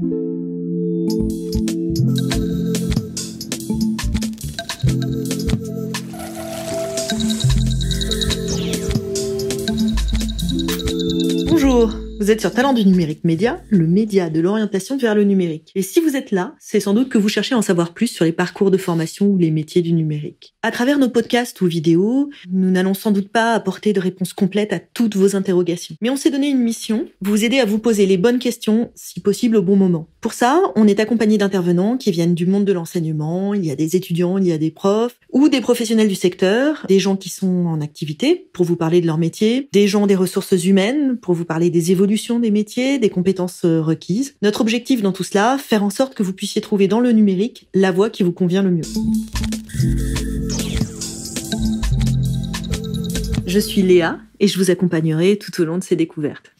thank you Vous êtes sur Talent du numérique média, le média de l'orientation vers le numérique. Et si vous êtes là, c'est sans doute que vous cherchez à en savoir plus sur les parcours de formation ou les métiers du numérique. À travers nos podcasts ou vidéos, nous n'allons sans doute pas apporter de réponses complète à toutes vos interrogations. Mais on s'est donné une mission, vous aider à vous poser les bonnes questions, si possible au bon moment. Pour ça, on est accompagné d'intervenants qui viennent du monde de l'enseignement, il y a des étudiants, il y a des profs, ou des professionnels du secteur, des gens qui sont en activité pour vous parler de leur métier, des gens des ressources humaines pour vous parler des évolutions des métiers, des compétences euh, requises. Notre objectif dans tout cela, faire en sorte que vous puissiez trouver dans le numérique la voie qui vous convient le mieux. Je suis Léa et je vous accompagnerai tout au long de ces découvertes.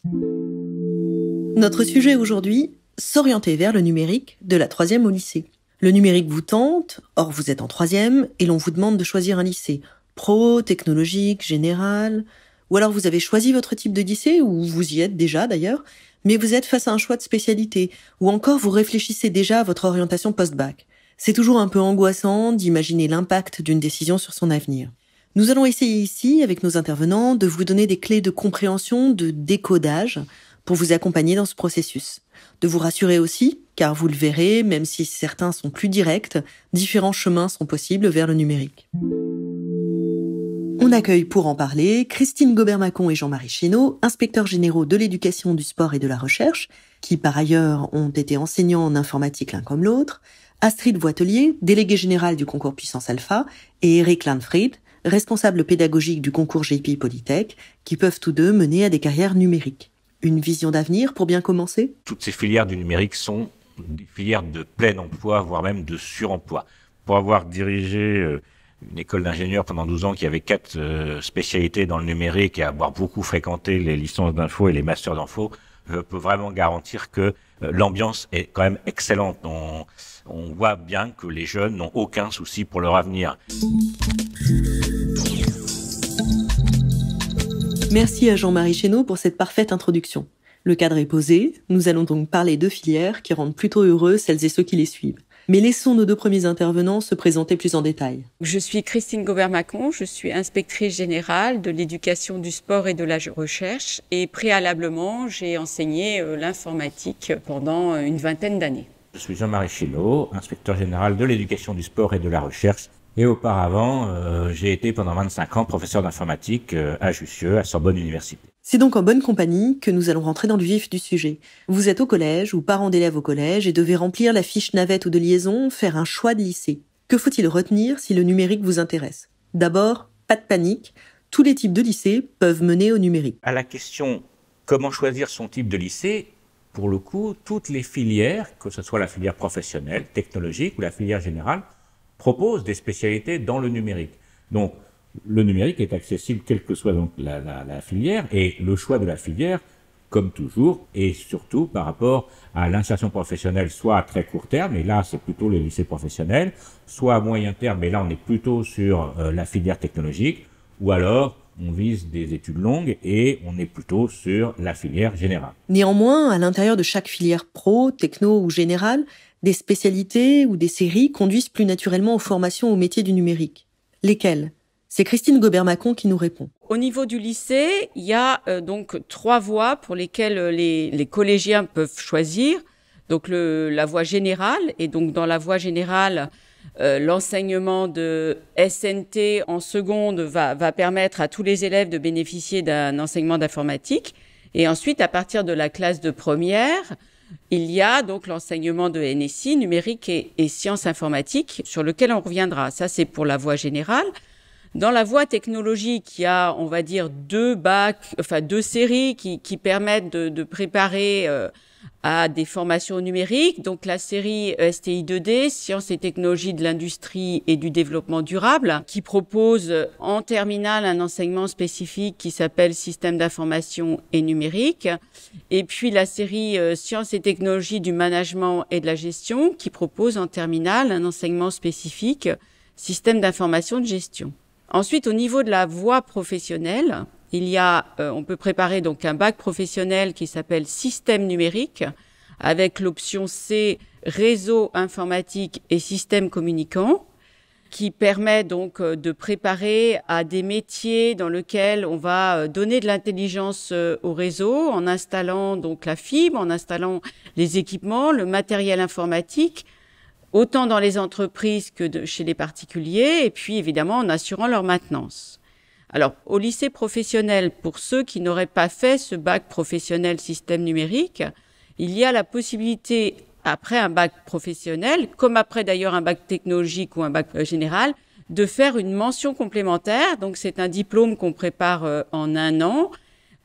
Notre sujet aujourd'hui, s'orienter vers le numérique de la troisième au lycée. Le numérique vous tente, or vous êtes en troisième et l'on vous demande de choisir un lycée pro, technologique, général. Ou alors vous avez choisi votre type de lycée, ou vous y êtes déjà d'ailleurs, mais vous êtes face à un choix de spécialité, ou encore vous réfléchissez déjà à votre orientation post-bac. C'est toujours un peu angoissant d'imaginer l'impact d'une décision sur son avenir. Nous allons essayer ici, avec nos intervenants, de vous donner des clés de compréhension, de décodage, pour vous accompagner dans ce processus. De vous rassurer aussi, car vous le verrez, même si certains sont plus directs, différents chemins sont possibles vers le numérique. On accueille pour en parler Christine Gobert-Macon et Jean-Marie Chénaud, inspecteurs généraux de l'éducation, du sport et de la recherche, qui par ailleurs ont été enseignants en informatique l'un comme l'autre, Astrid Voitelier, déléguée générale du concours Puissance Alpha, et Eric Landfried, responsable pédagogique du concours JP Polytech, qui peuvent tous deux mener à des carrières numériques. Une vision d'avenir pour bien commencer Toutes ces filières du numérique sont des filières de plein emploi, voire même de suremploi. Pour avoir dirigé euh, une école d'ingénieur pendant 12 ans qui avait quatre euh, spécialités dans le numérique et avoir beaucoup fréquenté les licences d'info et les masters d'info, je peux vraiment garantir que euh, l'ambiance est quand même excellente. On, voit bien que les jeunes n'ont aucun souci pour leur avenir. Merci à Jean-Marie Chesneau pour cette parfaite introduction. Le cadre est posé, nous allons donc parler de filières qui rendent plutôt heureux celles et ceux qui les suivent. Mais laissons nos deux premiers intervenants se présenter plus en détail. Je suis Christine Gobert-Macon, je suis inspectrice générale de l'éducation du sport et de la recherche et préalablement j'ai enseigné euh, l'informatique pendant une vingtaine d'années. Je suis Jean-Marie Chénaud, inspecteur général de l'éducation du sport et de la recherche et auparavant, euh, j'ai été pendant 25 ans professeur d'informatique euh, à Jussieu, à Sorbonne Université. C'est donc en bonne compagnie que nous allons rentrer dans le vif du sujet. Vous êtes au collège ou parent d'élèves au collège et devez remplir la fiche navette ou de liaison, faire un choix de lycée. Que faut-il retenir si le numérique vous intéresse D'abord, pas de panique, tous les types de lycées peuvent mener au numérique. À la question comment choisir son type de lycée, pour le coup, toutes les filières, que ce soit la filière professionnelle, technologique ou la filière générale, propose des spécialités dans le numérique. Donc, le numérique est accessible quelle que soit donc la, filière et le choix de la filière, comme toujours, et surtout par rapport à l'insertion professionnelle, soit à très court terme, et là c'est plutôt les lycées professionnels, soit à moyen terme, et là on est plutôt sur euh, la filière technologique, ou alors on vise des études longues et on est plutôt sur la filière générale. Néanmoins, à l'intérieur de chaque filière pro, techno ou générale, des spécialités ou des séries conduisent plus naturellement aux formations au métiers du numérique. Lesquelles C'est Christine Gobert-Macon qui nous répond. Au niveau du lycée, il y a euh, donc trois voies pour lesquelles euh, les, collégiens peuvent choisir. Donc la voie générale, et donc dans la voie générale, euh, l'enseignement de SNT en seconde va permettre à tous les élèves de bénéficier d'un enseignement d'informatique. Et ensuite, à partir de la classe de première, il y a donc l'enseignement de NSI, numérique et, sciences informatiques, sur lequel on reviendra. Ça, c'est pour la voie générale. Dans la voie technologique, il y a, on va dire, deux bacs, enfin deux séries qui, permettent de, préparer euh, à des formations numériques. Donc la série STI 2D, Sciences et technologies de l'industrie et du développement durable, qui propose en terminale un enseignement spécifique qui s'appelle Système d'information et numérique. Et puis la série euh, Sciences et technologies du management et de la gestion, qui propose en terminale un enseignement spécifique Système d'information de gestion. Ensuite, au niveau de la voie professionnelle, il y a, euh, on peut préparer donc un bac professionnel qui s'appelle système numérique avec l'option C réseau informatique et système communicant qui permet donc euh, de préparer à des métiers dans lesquels on va euh, donner de l'intelligence au réseau en installant donc la fibre, en installant les équipements, le matériel informatique, autant dans les entreprises que chez les particuliers, et puis évidemment en assurant leur maintenance. Alors, au lycée professionnel, pour ceux qui n'auraient pas fait ce bac professionnel système numérique, il y a la possibilité, après un bac professionnel, comme après d'ailleurs un bac technologique ou un bac euh, général, de faire une mention complémentaire. Donc, c'est un diplôme qu'on prépare euh, en un an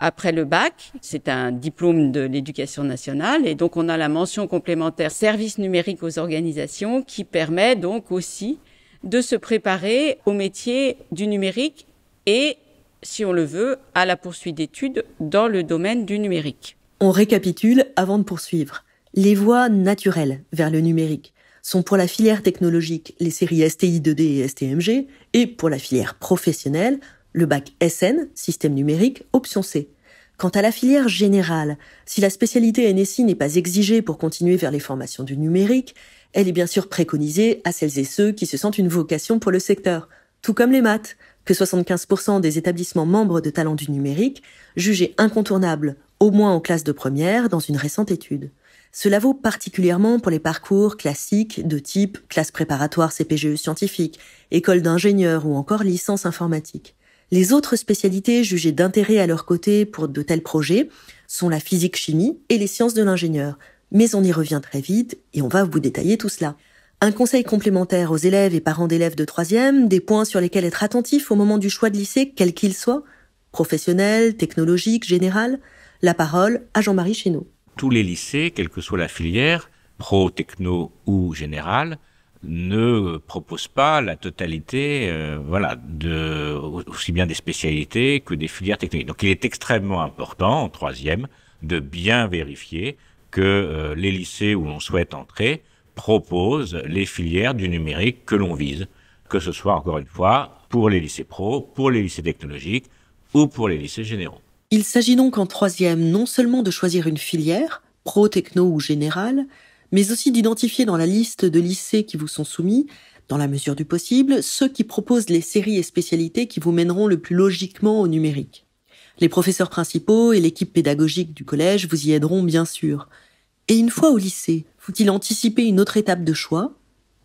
après le bac. C'est un diplôme de l'éducation nationale. Et donc, on a la mention complémentaire service numérique aux organisations qui permet donc aussi de se préparer au métier du numérique et, si on le veut, à la poursuite d'études dans le domaine du numérique. On récapitule avant de poursuivre. Les voies naturelles vers le numérique sont pour la filière technologique les séries STI 2D et STMG et pour la filière professionnelle le bac SN, système numérique, option C. Quant à la filière générale, si la spécialité NSI n'est pas exigée pour continuer vers les formations du numérique, elle est bien sûr préconisée à celles et ceux qui se sentent une vocation pour le secteur, tout comme les maths que 75% des établissements membres de Talents du numérique jugés incontournables, au moins en classe de première, dans une récente étude. Cela vaut particulièrement pour les parcours classiques de type classe préparatoire CPGE scientifique, école d'ingénieur ou encore licence informatique. Les autres spécialités jugées d'intérêt à leur côté pour de tels projets sont la physique-chimie et les sciences de l'ingénieur. Mais on y revient très vite et on va vous détailler tout cela. Un conseil complémentaire aux élèves et parents d'élèves de troisième, des points sur lesquels être attentif au moment du choix de lycée, quel qu'il soit, professionnel, technologique, général. La parole à Jean-Marie Chéneau. Tous les lycées, quelle que soit la filière, pro, techno ou générale, ne proposent pas la totalité, euh, voilà, de, aussi bien des spécialités que des filières techniques. Donc, il est extrêmement important, en troisième, de bien vérifier que euh, les lycées où l'on souhaite entrer propose les filières du numérique que l'on vise, que ce soit encore une fois pour les lycées pro, pour les lycées technologiques ou pour les lycées généraux. Il s'agit donc en troisième non seulement de choisir une filière, pro, techno ou générale, mais aussi d'identifier dans la liste de lycées qui vous sont soumis, dans la mesure du possible, ceux qui proposent les séries et spécialités qui vous mèneront le plus logiquement au numérique. Les professeurs principaux et l'équipe pédagogique du collège vous y aideront bien sûr. Et une fois au lycée, faut-il anticiper une autre étape de choix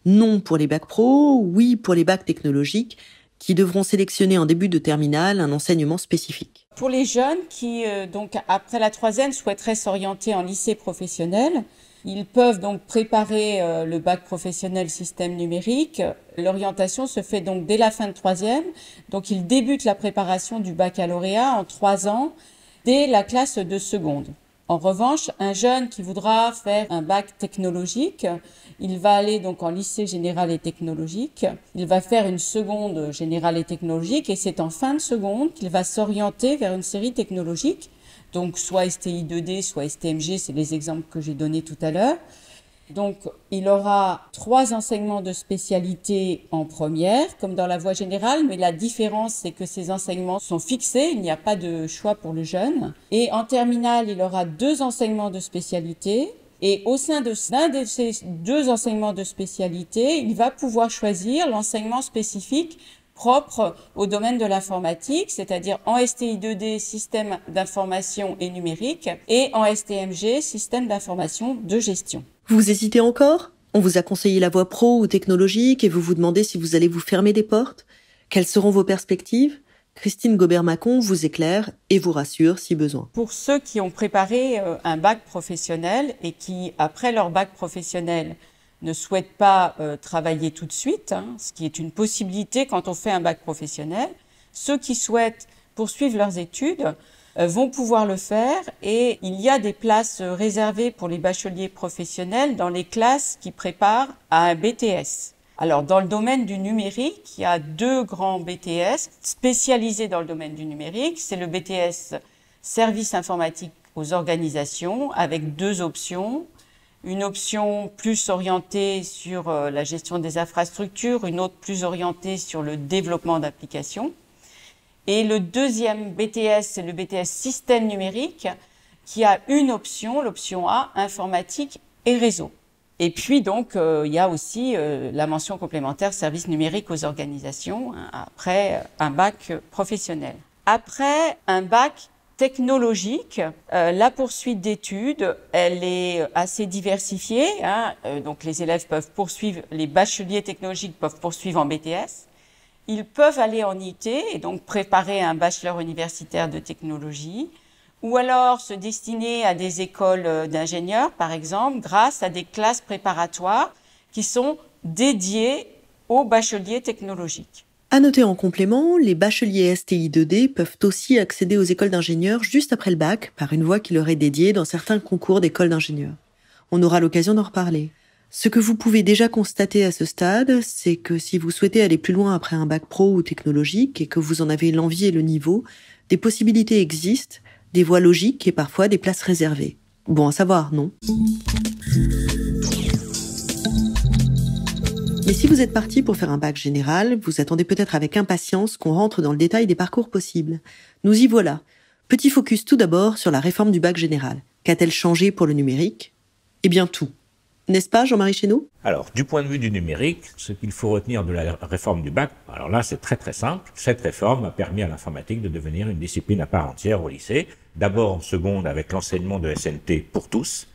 Non pour les bacs pro, oui pour les bacs technologiques qui devront sélectionner en début de terminale un enseignement spécifique. Pour les jeunes qui, euh, donc après la troisième, souhaiteraient s'orienter en lycée professionnel, ils peuvent donc préparer euh, le bac professionnel système numérique. L'orientation se fait donc dès la fin de troisième. Donc ils débutent la préparation du baccalauréat en trois ans dès la classe de seconde. En revanche, un jeune qui voudra faire un bac technologique, il va aller donc en lycée général et technologique, il va faire une seconde générale et technologique et c'est en fin de seconde qu'il va s'orienter vers une série technologique, donc soit STI 2D, soit STMG, c'est les exemples que j'ai donnés tout à l'heure. Donc, il aura trois enseignements de spécialité en première, comme dans la voie générale, mais la différence, c'est que ces enseignements sont fixés, il n'y a pas de choix pour le jeune. Et en terminale, il aura deux enseignements de spécialité. Et au sein de l'un de ces deux enseignements de spécialité, il va pouvoir choisir l'enseignement spécifique propre au domaine de l'informatique, c'est-à-dire en STI 2D, système d'information et numérique, et en STMG, système d'information de gestion. Vous hésitez encore On vous a conseillé la voie pro ou technologique et vous vous demandez si vous allez vous fermer des portes Quelles seront vos perspectives Christine Gobert-Macon vous éclaire et vous rassure si besoin. Pour ceux qui ont préparé euh, un bac professionnel et qui, après leur bac professionnel, ne souhaitent pas euh, travailler tout de suite, hein, ce qui est une possibilité quand on fait un bac professionnel, ceux qui souhaitent poursuivre leurs études, euh, vont pouvoir le faire et il y a des places euh, réservées pour les bacheliers professionnels dans les classes qui préparent à un BTS. Alors dans le domaine du numérique, il y a deux grands BTS spécialisés dans le domaine du numérique. C'est le BTS Service informatique aux organisations avec deux options. Une option plus orientée sur euh, la gestion des infrastructures, une autre plus orientée sur le développement d'applications. Et le deuxième BTS, c'est le BTS système numérique, qui a une option, l'option A, informatique et réseau. Et puis donc, euh, il y a aussi euh, la mention complémentaire services numérique aux organisations, hein, après euh, un bac professionnel. Après un bac technologique, la poursuite d'études, elle est assez diversifiée. Hein, donc les élèves peuvent poursuivre, les bacheliers technologiques peuvent poursuivre en BTS ils peuvent aller en IT et donc préparer un bachelor universitaire de technologie ou alors se destiner à des écoles euh, d'ingénieurs, par exemple, grâce à des classes préparatoires qui sont dédiées aux bacheliers technologiques. À noter en complément, les bacheliers STI 2D peuvent aussi accéder aux écoles d'ingénieurs juste après le bac par une voie qui leur est dédiée dans certains concours d'écoles d'ingénieurs. On aura l'occasion d'en reparler. Ce que vous pouvez déjà constater à ce stade, c'est que si vous souhaitez aller plus loin après un bac pro ou technologique et que vous en avez l'envie et le niveau, des possibilités existent, des voies logiques et parfois des places réservées. Bon à savoir, non Mais si vous êtes parti pour faire un bac général, vous attendez peut-être avec impatience qu'on rentre dans le détail des parcours possibles. Nous y voilà. Petit focus tout d'abord sur la réforme du bac général. Qu'a-t-elle changé pour le numérique Eh bien tout. N'est-ce pas, Jean-Marie Chénaud Alors, du point de vue du numérique, ce qu'il faut retenir de la réforme du bac, alors là, c'est très très simple. Cette réforme a permis à l'informatique de devenir une discipline à part entière au lycée. D'abord en seconde avec l'enseignement de SNT pour tous,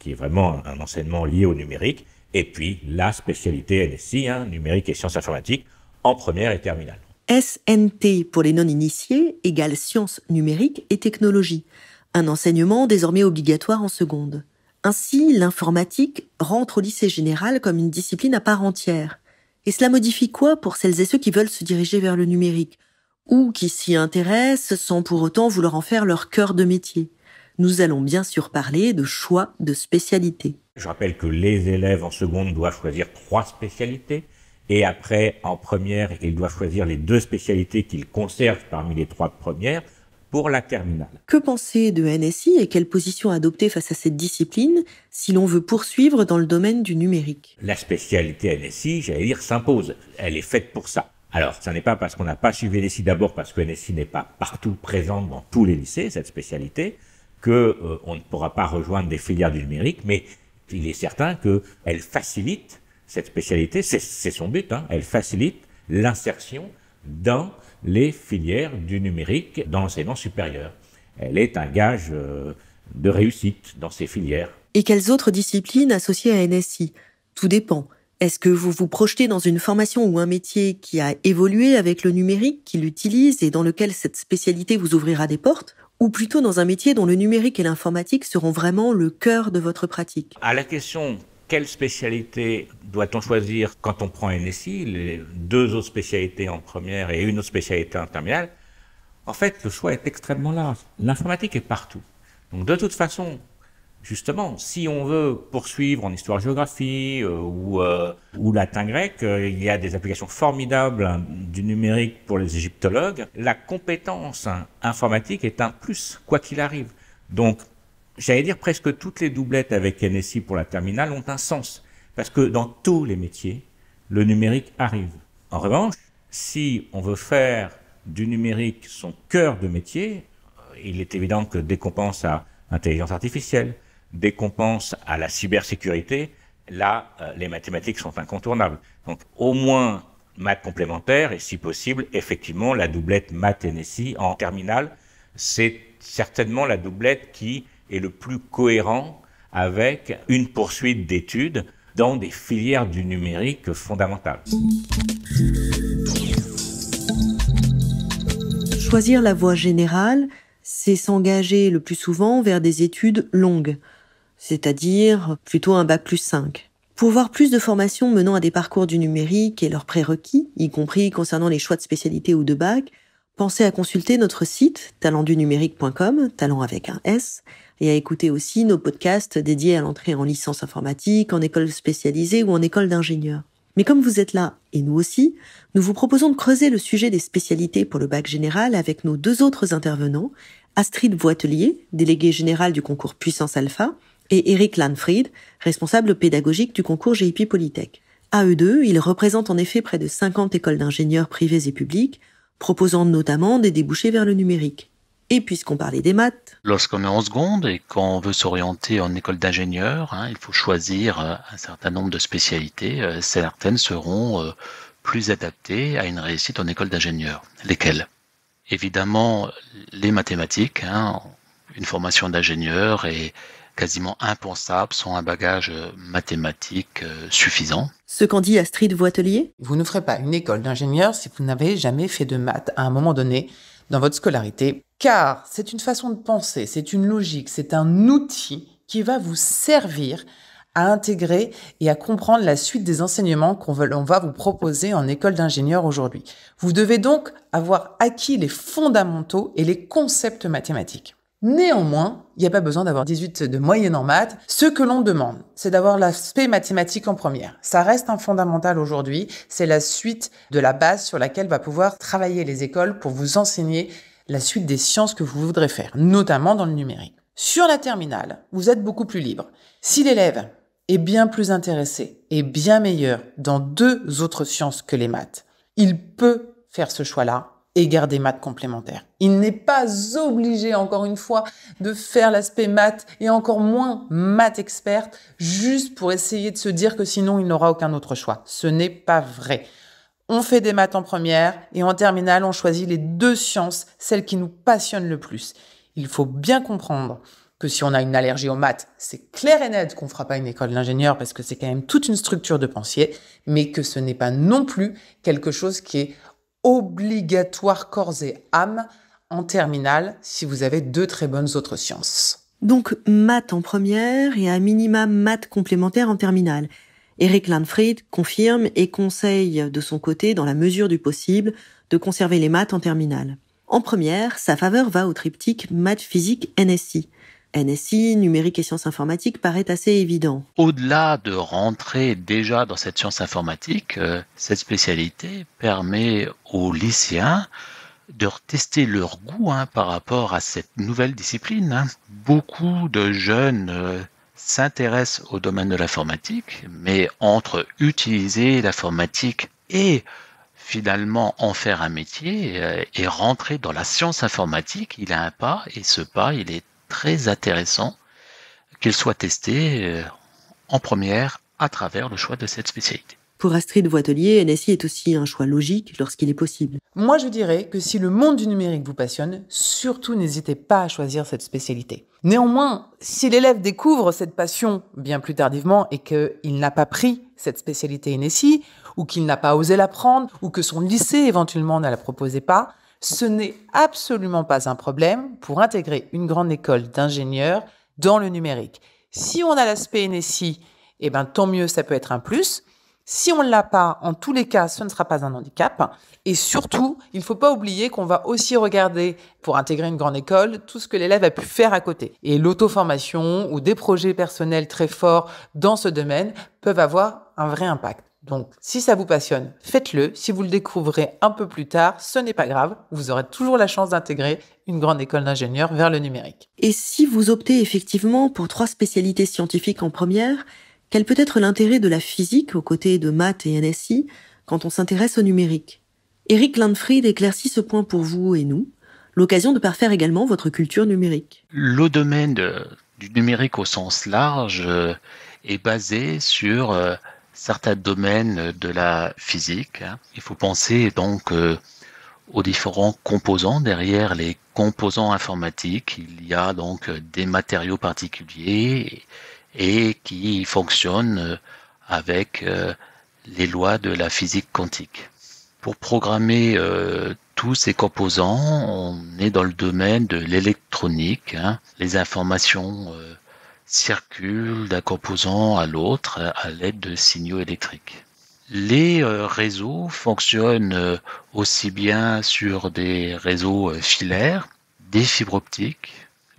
qui est vraiment un enseignement lié au numérique. Et puis, la spécialité NSI, hein, numérique et sciences informatiques, en première et terminale. SNT pour les non-initiés égale sciences numériques et technologies. Un enseignement désormais obligatoire en seconde. Ainsi, l'informatique rentre au lycée général comme une discipline à part entière. Et cela modifie quoi pour celles et ceux qui veulent se diriger vers le numérique ou qui s'y intéressent sans pour autant vouloir en faire leur cœur de métier Nous allons bien sûr parler de choix de spécialité. Je rappelle que les élèves en seconde doivent choisir trois spécialités et après en première, ils doivent choisir les deux spécialités qu'ils conservent parmi les trois premières pour la terminale. Que penser de NSI et quelle position adopter face à cette discipline si l'on veut poursuivre dans le domaine du numérique La spécialité NSI, j'allais dire, s'impose. Elle est faite pour ça. Alors, ce n'est pas parce qu'on n'a pas suivi NSI d'abord, parce que NSI n'est pas partout présente dans tous les lycées, cette spécialité, que euh, on ne pourra pas rejoindre des filières du numérique, mais il est certain qu'elle facilite cette spécialité, c'est son but, hein, elle facilite l'insertion dans les filières du numérique dans l'enseignement supérieur. Elle est un gage euh, de réussite dans ces filières. Et quelles autres disciplines associées à NSI Tout dépend. Est-ce que vous vous projetez dans une formation ou un métier qui a évolué avec le numérique, qui l'utilise et dans lequel cette spécialité vous ouvrira des portes Ou plutôt dans un métier dont le numérique et l'informatique seront vraiment le cœur de votre pratique À la question quelle spécialité doit-on choisir quand on prend NSI, les deux autres spécialités en première et une autre spécialité en terminale En fait, le choix est extrêmement large. L'informatique est partout. Donc de toute façon, justement, si on veut poursuivre en histoire-géographie euh, ou, euh, ou latin-grec, euh, il y a des applications formidables hein, du numérique pour les égyptologues. La compétence hein, informatique est un plus, quoi qu'il arrive. Donc j'allais dire presque toutes les doublettes avec NSI pour la terminale ont un sens. Parce que dans tous les métiers, le numérique arrive. En revanche, si on veut faire du numérique son cœur de métier, il est évident que dès qu'on pense à intelligence artificielle, dès qu'on pense à la cybersécurité, là, euh, les mathématiques sont incontournables. Donc, au moins maths complémentaires et si possible, effectivement, la doublette maths NSI en terminale, c'est certainement la doublette qui est le plus cohérent avec une poursuite d'études dans des filières du numérique fondamentales. Choisir la voie générale, c'est s'engager le plus souvent vers des études longues, c'est-à-dire plutôt un bac plus 5. Pour voir plus de formations menant à des parcours du numérique et leurs prérequis, y compris concernant les choix de spécialité ou de bac, pensez à consulter notre site talentdunumérique.com, talent avec un S, et à écouter aussi nos podcasts dédiés à l'entrée en licence informatique, en école spécialisée ou en école d'ingénieur. Mais comme vous êtes là, et nous aussi, nous vous proposons de creuser le sujet des spécialités pour le bac général avec nos deux autres intervenants, Astrid Boitelier, déléguée générale du concours Puissance Alpha, et Eric Lanfried, responsable pédagogique du concours GIP Polytech. À eux deux, ils représentent en effet près de 50 écoles d'ingénieurs privées et publiques, proposant notamment des débouchés vers le numérique. Et puisqu'on parlait des maths. Lorsqu'on est en seconde et qu'on veut s'orienter en école d'ingénieur, hein, il faut choisir euh, un certain nombre de spécialités. Euh, certaines seront euh, plus adaptées à une réussite en école d'ingénieur. Lesquelles Évidemment, les mathématiques. Hein, une formation d'ingénieur est quasiment impensable sans un bagage mathématique suffisant. Ce qu'en dit Astrid Voitelier Vous ne ferez pas une école d'ingénieur si vous n'avez jamais fait de maths à un moment donné dans votre scolarité car c'est une façon de penser, c'est une logique, c'est un outil qui va vous servir à intégrer et à comprendre la suite des enseignements qu'on va vous proposer en école d'ingénieur aujourd'hui. Vous devez donc avoir acquis les fondamentaux et les concepts mathématiques. Néanmoins, il n'y a pas besoin d'avoir 18 de moyenne en maths. Ce que l'on demande, c'est d'avoir l'aspect mathématique en première. Ça reste un fondamental aujourd'hui. C'est la suite de la base sur laquelle va pouvoir travailler les écoles pour vous enseigner la suite des sciences que vous voudrez faire, notamment dans le numérique. Sur la terminale, vous êtes beaucoup plus libre. Si l'élève est bien plus intéressé et bien meilleur dans deux autres sciences que les maths, il peut faire ce choix-là et garder maths complémentaires. Il n'est pas obligé, encore une fois, de faire l'aspect maths et encore moins maths experte juste pour essayer de se dire que sinon il n'aura aucun autre choix. Ce n'est pas vrai on fait des maths en première et en terminale, on choisit les deux sciences, celles qui nous passionnent le plus. Il faut bien comprendre que si on a une allergie aux maths, c'est clair et net qu'on ne fera pas une école d'ingénieur parce que c'est quand même toute une structure de pensée, mais que ce n'est pas non plus quelque chose qui est obligatoire corps et âme en terminale si vous avez deux très bonnes autres sciences. Donc maths en première et un minimum maths complémentaire en terminale. Eric Landfried confirme et conseille de son côté, dans la mesure du possible, de conserver les maths en terminale. En première, sa faveur va au triptyque maths physique NSI. NSI, numérique et sciences informatiques paraît assez évident. Au-delà de rentrer déjà dans cette science informatique, euh, cette spécialité permet aux lycéens de tester leur goût hein, par rapport à cette nouvelle discipline. Hein. Beaucoup de jeunes euh, s'intéresse au domaine de l'informatique, mais entre utiliser l'informatique et finalement en faire un métier euh, et rentrer dans la science informatique, il a un pas et ce pas, il est très intéressant qu'il soit testé euh, en première à travers le choix de cette spécialité. Pour Astrid Voitelier, NSI est aussi un choix logique lorsqu'il est possible. Moi, je dirais que si le monde du numérique vous passionne, surtout n'hésitez pas à choisir cette spécialité. Néanmoins, si l'élève découvre cette passion bien plus tardivement et qu'il n'a pas pris cette spécialité NSI, ou qu'il n'a pas osé la prendre, ou que son lycée éventuellement ne la proposait pas, ce n'est absolument pas un problème pour intégrer une grande école d'ingénieurs dans le numérique. Si on a l'aspect NSI, eh ben, tant mieux, ça peut être un plus. Si on ne l'a pas, en tous les cas, ce ne sera pas un handicap. Et surtout, il ne faut pas oublier qu'on va aussi regarder, pour intégrer une grande école, tout ce que l'élève a pu faire à côté. Et l'auto-formation ou des projets personnels très forts dans ce domaine peuvent avoir un vrai impact. Donc, si ça vous passionne, faites-le. Si vous le découvrez un peu plus tard, ce n'est pas grave. Vous aurez toujours la chance d'intégrer une grande école d'ingénieurs vers le numérique. Et si vous optez effectivement pour trois spécialités scientifiques en première, quel peut être l'intérêt de la physique aux côtés de maths et NSI quand on s'intéresse au numérique Eric Landfried éclaircit ce point pour vous et nous, l'occasion de parfaire également votre culture numérique. Le domaine du numérique au sens large euh, est basé sur euh, certains domaines de la physique. Hein. Il faut penser donc euh, aux différents composants. Derrière les composants informatiques, il y a donc des matériaux particuliers et qui fonctionne euh, avec euh, les lois de la physique quantique. Pour programmer euh, tous ces composants, on est dans le domaine de l'électronique. Hein. Les informations circulent d'un composant à l'autre à l'aide de signaux électriques. Les réseaux fonctionnent aussi bien sur des réseaux filaires, des fibres optiques,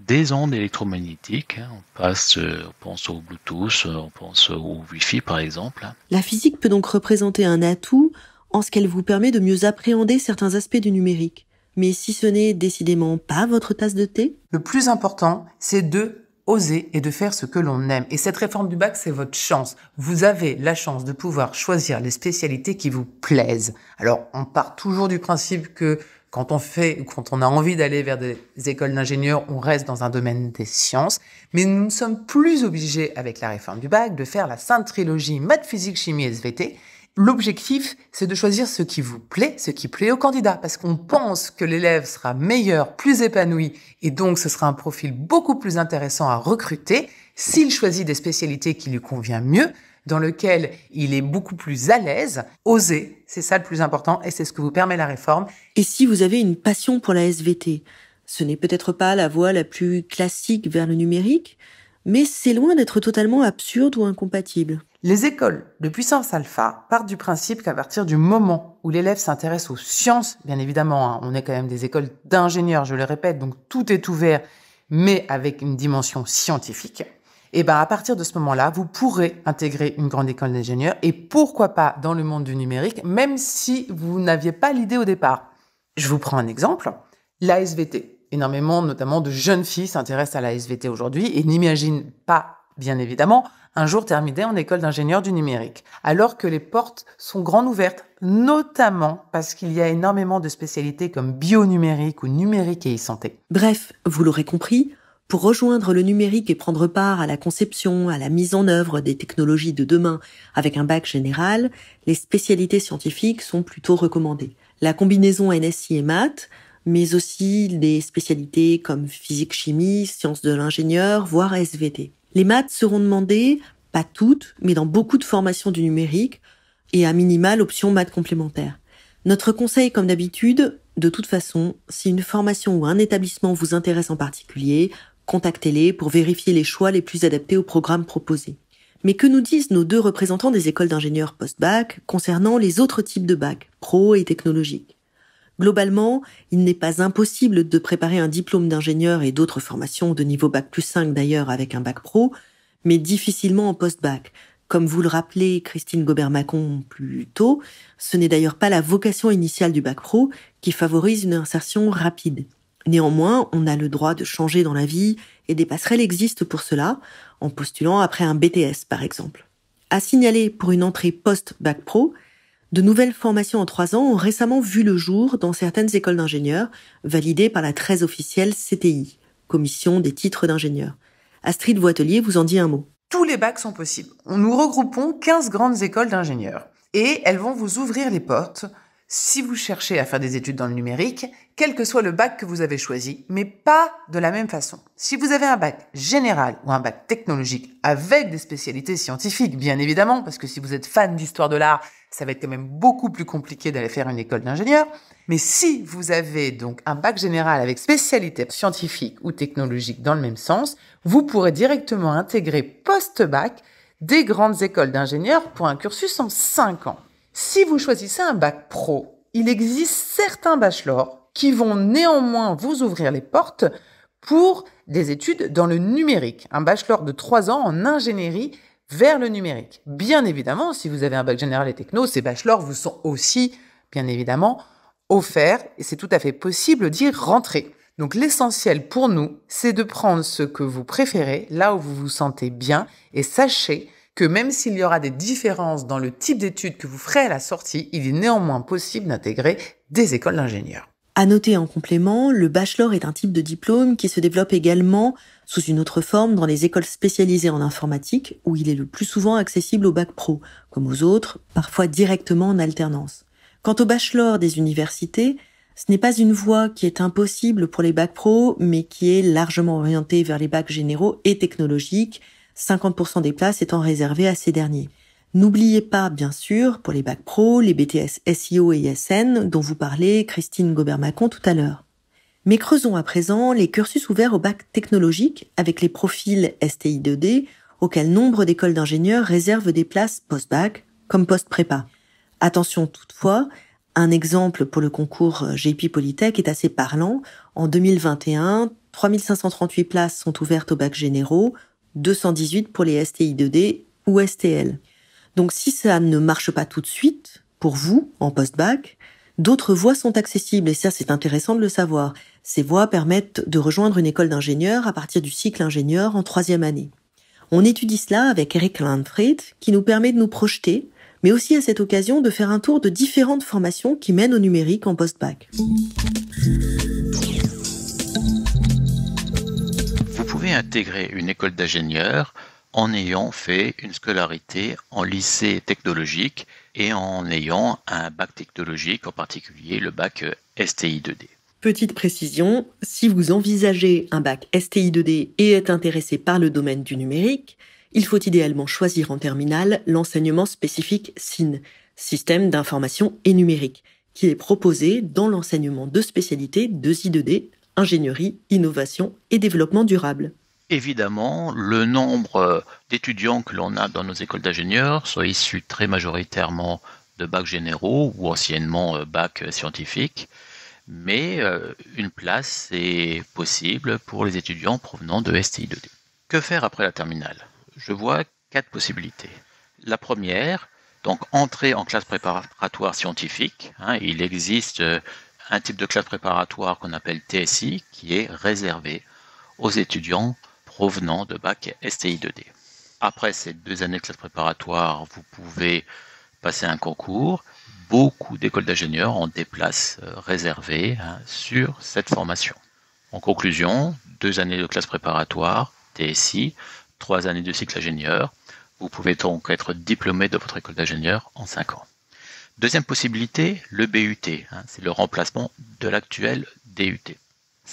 des ondes électromagnétiques. Hein. On, passe, euh, pense au Bluetooth, euh, on pense au Wi-Fi par exemple. Hein. La physique peut donc représenter un atout en ce qu'elle vous permet de mieux appréhender certains aspects du numérique. Mais si ce n'est décidément pas votre tasse de thé Le plus important, c'est de oser et de faire ce que l'on aime. Et cette réforme du bac, c'est votre chance. Vous avez la chance de pouvoir choisir les spécialités qui vous plaisent. Alors, on part toujours du principe que quand on fait, quand on a envie d'aller vers des écoles d'ingénieurs, on reste dans un domaine des sciences. Mais nous ne sommes plus obligés, avec la réforme du bac, de faire la sainte trilogie maths, physique, chimie, SVT. L'objectif, c'est de choisir ce qui vous plaît, ce qui plaît au candidat, parce qu'on pense que l'élève sera meilleur, plus épanoui, et donc ce sera un profil beaucoup plus intéressant à recruter s'il choisit des spécialités qui lui convient mieux, dans lequel il est beaucoup plus à l'aise. Oser, c'est ça le plus important, et c'est ce que vous permet la réforme. Et si vous avez une passion pour la SVT, ce n'est peut-être pas la voie la plus classique vers le numérique, mais c'est loin d'être totalement absurde ou incompatible. Les écoles de puissance alpha partent du principe qu'à partir du moment où l'élève s'intéresse aux sciences, bien évidemment, hein, on est quand même des écoles d'ingénieurs, je le répète, donc tout est ouvert, mais avec une dimension scientifique. Et eh ben à partir de ce moment-là, vous pourrez intégrer une grande école d'ingénieurs et pourquoi pas dans le monde du numérique, même si vous n'aviez pas l'idée au départ. Je vous prends un exemple, la SVT énormément, notamment de jeunes filles, s'intéressent à la SVT aujourd'hui et n'imaginent pas, bien évidemment, un jour terminer en école d'ingénieur du numérique. Alors que les portes sont grandes ouvertes, notamment parce qu'il y a énormément de spécialités comme bio-numérique ou numérique et e-santé. Bref, vous l'aurez compris, pour rejoindre le numérique et prendre part à la conception, à la mise en œuvre des technologies de demain avec un bac général, les spécialités scientifiques sont plutôt recommandées. La combinaison NSI et maths, mais aussi des spécialités comme physique-chimie, sciences de l'ingénieur, voire SVT. Les maths seront demandées, pas toutes, mais dans beaucoup de formations du numérique, et à minima l'option maths complémentaire. Notre conseil, comme d'habitude, de toute façon, si une formation ou un établissement vous intéresse en particulier, contactez-les pour vérifier les choix les plus adaptés au programme proposé. Mais que nous disent nos deux représentants des écoles d'ingénieurs post-bac concernant les autres types de bacs, pro et technologiques Globalement, il n'est pas impossible de préparer un diplôme d'ingénieur et d'autres formations de niveau Bac plus 5 d'ailleurs avec un Bac Pro, mais difficilement en post-Bac. Comme vous le rappelez Christine Gobert-Macon plus tôt, ce n'est d'ailleurs pas la vocation initiale du Bac Pro qui favorise une insertion rapide. Néanmoins, on a le droit de changer dans la vie et des passerelles existent pour cela, en postulant après un BTS par exemple. À signaler pour une entrée post-Bac Pro, de nouvelles formations en trois ans ont récemment vu le jour dans certaines écoles d'ingénieurs, validées par la très officielle CTI, Commission des titres d'ingénieurs. Astrid Voitelier vous en dit un mot. Tous les bacs sont possibles. Nous regroupons 15 grandes écoles d'ingénieurs et elles vont vous ouvrir les portes si vous cherchez à faire des études dans le numérique, quel que soit le bac que vous avez choisi, mais pas de la même façon. Si vous avez un bac général ou un bac technologique avec des spécialités scientifiques, bien évidemment, parce que si vous êtes fan d'histoire de l'art, ça va être quand même beaucoup plus compliqué d'aller faire une école d'ingénieur. Mais si vous avez donc un bac général avec spécialité scientifique ou technologique dans le même sens, vous pourrez directement intégrer post-bac des grandes écoles d'ingénieurs pour un cursus en 5 ans. Si vous choisissez un bac pro, il existe certains bachelors qui vont néanmoins vous ouvrir les portes pour des études dans le numérique, un bachelor de 3 ans en ingénierie vers le numérique. Bien évidemment, si vous avez un bac général et techno, ces bachelors vous sont aussi, bien évidemment, offerts et c'est tout à fait possible d'y rentrer. Donc l'essentiel pour nous, c'est de prendre ce que vous préférez, là où vous vous sentez bien, et sachez que même s'il y aura des différences dans le type d'études que vous ferez à la sortie, il est néanmoins possible d'intégrer des écoles d'ingénieurs. À noter en complément, le bachelor est un type de diplôme qui se développe également sous une autre forme dans les écoles spécialisées en informatique où il est le plus souvent accessible au bac pro, comme aux autres, parfois directement en alternance. Quant au bachelor des universités, ce n'est pas une voie qui est impossible pour les bacs pro, mais qui est largement orientée vers les bacs généraux et technologiques, 50% des places étant réservées à ces derniers. N'oubliez pas, bien sûr, pour les bacs pro, les BTS SIO et ISN dont vous parlez Christine Gobert-Macon tout à l'heure. Mais creusons à présent les cursus ouverts aux bac technologiques, avec les profils STI2D auxquels nombre d'écoles d'ingénieurs réservent des places post-bac comme post-prépa. Attention toutefois, un exemple pour le concours JP Polytech est assez parlant. En 2021, 3538 places sont ouvertes aux bacs généraux, 218 pour les STI2D ou STL. Donc si ça ne marche pas tout de suite, pour vous, en post-bac, d'autres voies sont accessibles et ça c'est intéressant de le savoir. Ces voies permettent de rejoindre une école d'ingénieur à partir du cycle ingénieur en troisième année. On étudie cela avec Eric Landfried qui nous permet de nous projeter, mais aussi à cette occasion de faire un tour de différentes formations qui mènent au numérique en post-bac. Vous pouvez intégrer une école d'ingénieur en ayant fait une scolarité en lycée technologique et en ayant un bac technologique, en particulier le bac euh, STI2D. Petite précision, si vous envisagez un bac STI2D et êtes intéressé par le domaine du numérique, il faut idéalement choisir en terminale l'enseignement spécifique SIN, Système d'information et numérique, qui est proposé dans l'enseignement de spécialité 2I2D, ingénierie, innovation et développement durable évidemment, le nombre euh, d'étudiants que l'on a dans nos écoles d'ingénieurs soit issu très majoritairement de bacs généraux ou anciennement euh, bacs euh, scientifiques, mais une place est possible pour les étudiants provenant de STI2D. Que faire après la terminale Je vois quatre possibilités. La première, donc entrer en classe préparatoire scientifique. Hein, il existe un type de classe préparatoire qu'on appelle TSI qui est réservé aux étudiants provenant de bac STI2D. Après ces deux années de classe préparatoire, vous pouvez passer un concours. Beaucoup d'écoles d'ingénieurs ont des places euh, réservées hein, sur cette formation. En conclusion, deux années de classe préparatoire, TSI, trois années de cycle ingénieur. Vous pouvez donc être diplômé de votre école d'ingénieur en cinq ans. Deuxième possibilité, le BUT. Hein, c'est le remplacement de l'actuel DUT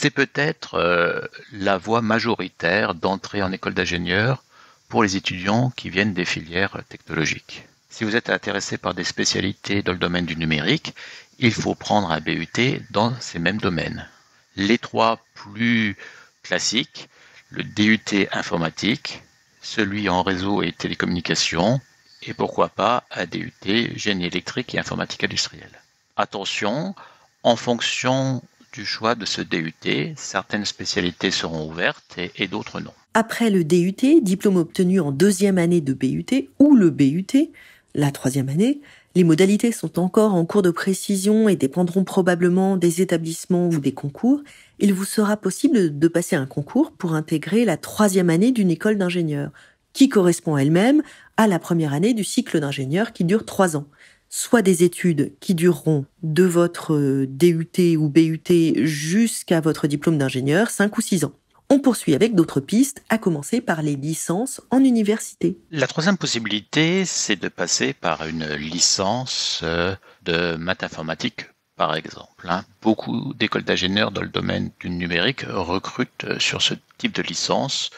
c'est peut-être euh, la voie majoritaire d'entrée en école d'ingénieur pour les étudiants qui viennent des filières technologiques. Si vous êtes intéressé par des spécialités dans le domaine du numérique, il faut prendre un BUT dans ces mêmes domaines. Les trois plus classiques, le DUT informatique, celui en réseau et télécommunications, et pourquoi pas un DUT génie électrique et informatique industrielle. Attention, en fonction du choix de ce DUT. Certaines spécialités seront ouvertes et, d'autres non. Après le DUT, diplôme obtenu en deuxième année de BUT ou le BUT, la troisième année, les modalités sont encore en cours de précision et dépendront probablement des établissements ou des concours. Il vous sera possible de passer un concours pour intégrer la troisième année d'une école d'ingénieur, qui correspond elle-même à la première année du cycle d'ingénieur qui dure trois ans soit des études qui dureront de votre euh, DUT ou BUT jusqu'à votre diplôme d'ingénieur, 5 ou 6 ans. On poursuit avec d'autres pistes, à commencer par les licences en université. La troisième possibilité, c'est de passer par une licence euh, de maths informatique, par exemple. Hein. Beaucoup d'écoles d'ingénieurs dans le domaine du numérique recrutent euh, sur ce type de licence,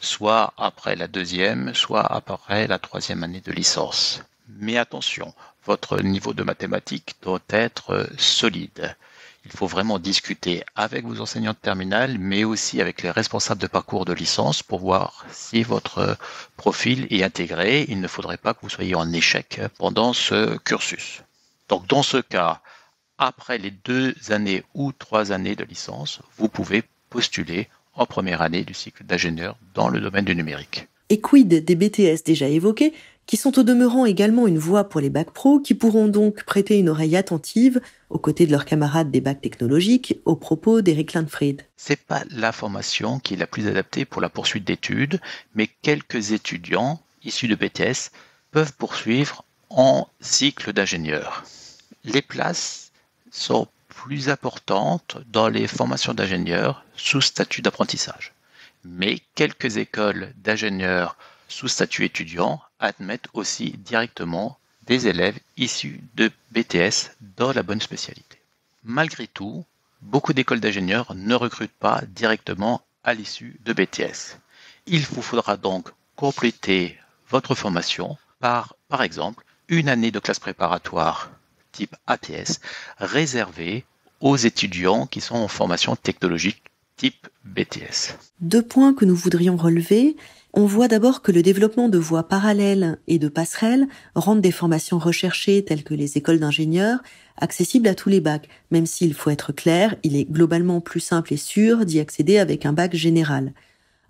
soit après la deuxième, soit après la troisième année de licence. Mais attention, votre niveau de mathématiques doit être euh, solide. Il faut vraiment discuter avec vos enseignants de terminale, mais aussi avec les responsables de parcours de licence pour voir si votre euh, profil est intégré. Il ne faudrait pas que vous soyez en échec pendant ce cursus. Donc dans ce cas, après les deux années ou trois années de licence, vous pouvez postuler en première année du cycle d'ingénieur dans le domaine du numérique. Et quid des BTS déjà évoqués qui sont au demeurant également une voie pour les bacs pro, qui pourront donc prêter une oreille attentive aux côtés de leurs camarades des bacs technologiques aux propos d'Eric Ce C'est pas la formation qui est la plus adaptée pour la poursuite d'études, mais quelques étudiants issus de BTS peuvent poursuivre en cycle d'ingénieur. Les places sont plus importantes dans les formations d'ingénieurs sous statut d'apprentissage. Mais quelques écoles d'ingénieurs sous statut étudiant admettent aussi directement des élèves issus de BTS dans la bonne spécialité. Malgré tout, beaucoup d'écoles d'ingénieurs ne recrutent pas directement à l'issue de BTS. Il vous faudra donc compléter votre formation par, par exemple, une année de classe préparatoire type APS réservée aux étudiants qui sont en formation technologique deux points que nous voudrions relever. On voit d'abord que le développement de voies parallèles et de passerelles rendent des formations recherchées telles que les écoles d'ingénieurs accessibles à tous les bacs, même s'il faut être clair, il est globalement plus simple et sûr d'y accéder avec un bac général,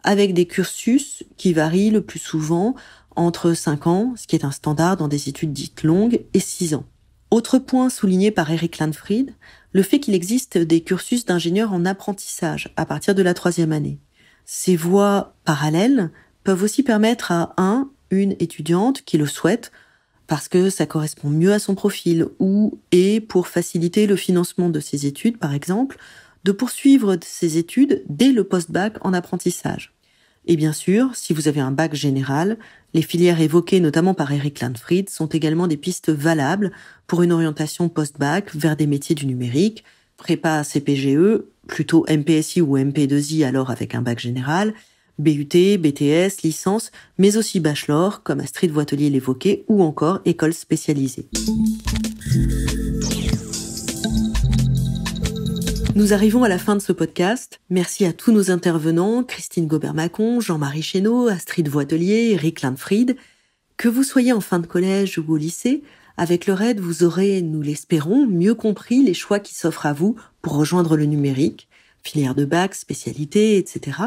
avec des cursus qui varient le plus souvent entre 5 ans, ce qui est un standard dans des études dites longues, et 6 ans. Autre point souligné par Eric Landfried, le fait qu'il existe des cursus d'ingénieurs en apprentissage à partir de la troisième année. Ces voies parallèles peuvent aussi permettre à un, une étudiante qui le souhaite, parce que ça correspond mieux à son profil, ou et pour faciliter le financement de ses études, par exemple, de poursuivre ses études dès le post-bac en apprentissage. Et bien sûr, si vous avez un bac général, les filières évoquées notamment par Eric Landfried sont également des pistes valables pour une orientation post-bac vers des métiers du numérique, prépa CPGE, plutôt MPSI ou MP2I alors avec un bac général, BUT, BTS, licence, mais aussi bachelor comme Astrid Voitelier l'évoquait ou encore école spécialisée. Nous arrivons à la fin de ce podcast. Merci à tous nos intervenants, Christine Gobert-Macon, Jean-Marie Chénaud, Astrid Voitelier, Eric Lindfried. Que vous soyez en fin de collège ou au lycée, avec leur aide, vous aurez, nous l'espérons, mieux compris les choix qui s'offrent à vous pour rejoindre le numérique, filière de bac, spécialité, etc.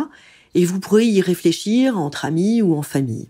Et vous pourrez y réfléchir entre amis ou en famille.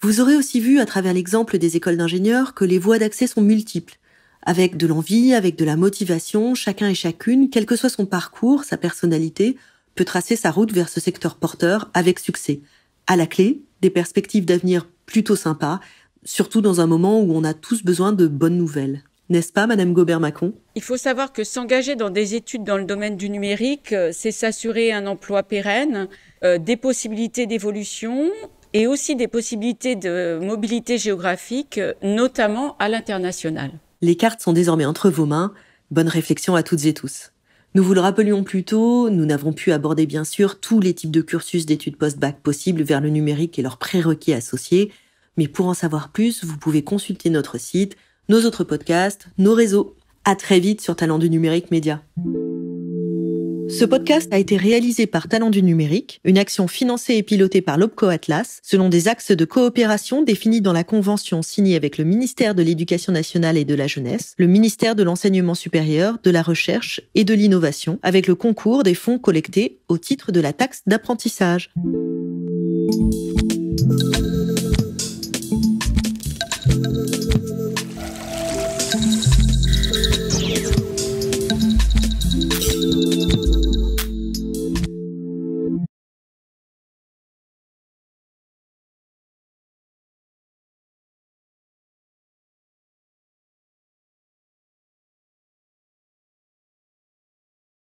Vous aurez aussi vu à travers l'exemple des écoles d'ingénieurs que les voies d'accès sont multiples avec de l'envie, avec de la motivation, chacun et chacune, quel que soit son parcours, sa personnalité, peut tracer sa route vers ce secteur porteur avec succès. À la clé, des perspectives d'avenir plutôt sympas, surtout dans un moment où on a tous besoin de bonnes nouvelles. N'est-ce pas, Madame Gobert-Macon Il faut savoir que s'engager dans des études dans le domaine du numérique, euh, c'est s'assurer un emploi pérenne, euh, des possibilités d'évolution et aussi des possibilités de mobilité géographique, euh, notamment à l'international. Les cartes sont désormais entre vos mains. Bonne réflexion à toutes et tous. Nous vous le rappelions plus tôt, nous n'avons pu aborder bien sûr tous les types de cursus d'études post-bac possibles vers le numérique et leurs prérequis associés, mais pour en savoir plus, vous pouvez consulter notre site, nos autres podcasts, nos réseaux. À très vite sur Talent du numérique média. Ce podcast a été réalisé par Talent du numérique, une action financée et pilotée par l'OPCO Atlas, selon des axes de coopération définis dans la convention signée avec le ministère de l'Éducation nationale et de la jeunesse, le ministère de l'enseignement supérieur, de la recherche et de l'innovation, avec le concours des fonds collectés au titre de la taxe d'apprentissage.